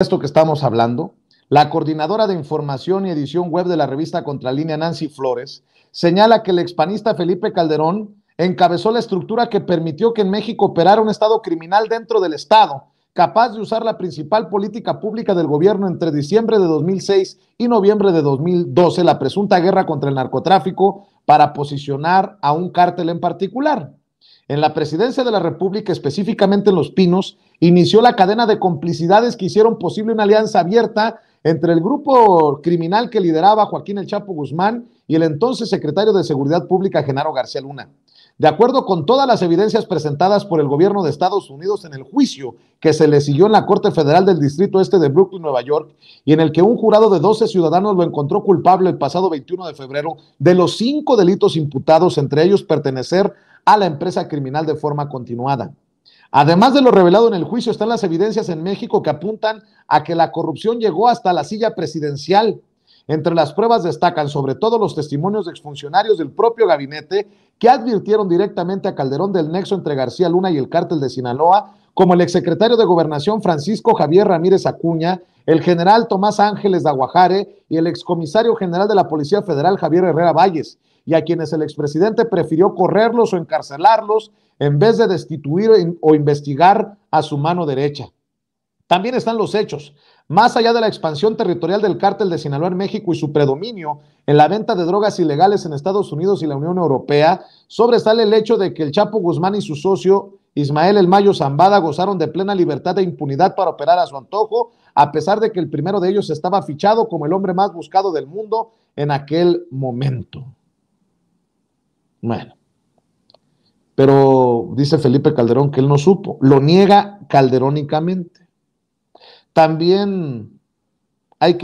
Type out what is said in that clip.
esto que estamos hablando, la coordinadora de información y edición web de la revista Contralínea, Nancy Flores, señala que el expanista Felipe Calderón encabezó la estructura que permitió que en México operara un Estado criminal dentro del Estado, capaz de usar la principal política pública del gobierno entre diciembre de 2006 y noviembre de 2012, la presunta guerra contra el narcotráfico, para posicionar a un cártel en particular. En la presidencia de la República, específicamente en Los Pinos, inició la cadena de complicidades que hicieron posible una alianza abierta entre el grupo criminal que lideraba Joaquín El Chapo Guzmán y el entonces secretario de Seguridad Pública, Genaro García Luna. De acuerdo con todas las evidencias presentadas por el gobierno de Estados Unidos en el juicio que se le siguió en la Corte Federal del Distrito Este de Brooklyn, Nueva York, y en el que un jurado de 12 ciudadanos lo encontró culpable el pasado 21 de febrero de los cinco delitos imputados, entre ellos pertenecer a la empresa criminal de forma continuada. Además de lo revelado en el juicio, están las evidencias en México que apuntan a que la corrupción llegó hasta la silla presidencial entre las pruebas destacan sobre todo los testimonios de exfuncionarios del propio gabinete que advirtieron directamente a Calderón del nexo entre García Luna y el cártel de Sinaloa, como el exsecretario de Gobernación Francisco Javier Ramírez Acuña, el general Tomás Ángeles de Aguajare y el excomisario general de la Policía Federal Javier Herrera Valles, y a quienes el expresidente prefirió correrlos o encarcelarlos en vez de destituir o investigar a su mano derecha. También están los hechos. Más allá de la expansión territorial del cártel de Sinaloa en México y su predominio en la venta de drogas ilegales en Estados Unidos y la Unión Europea, sobresale el hecho de que el Chapo Guzmán y su socio Ismael El Mayo Zambada gozaron de plena libertad e impunidad para operar a su antojo, a pesar de que el primero de ellos estaba fichado como el hombre más buscado del mundo en aquel momento. Bueno, pero dice Felipe Calderón que él no supo, lo niega calderónicamente. También hay que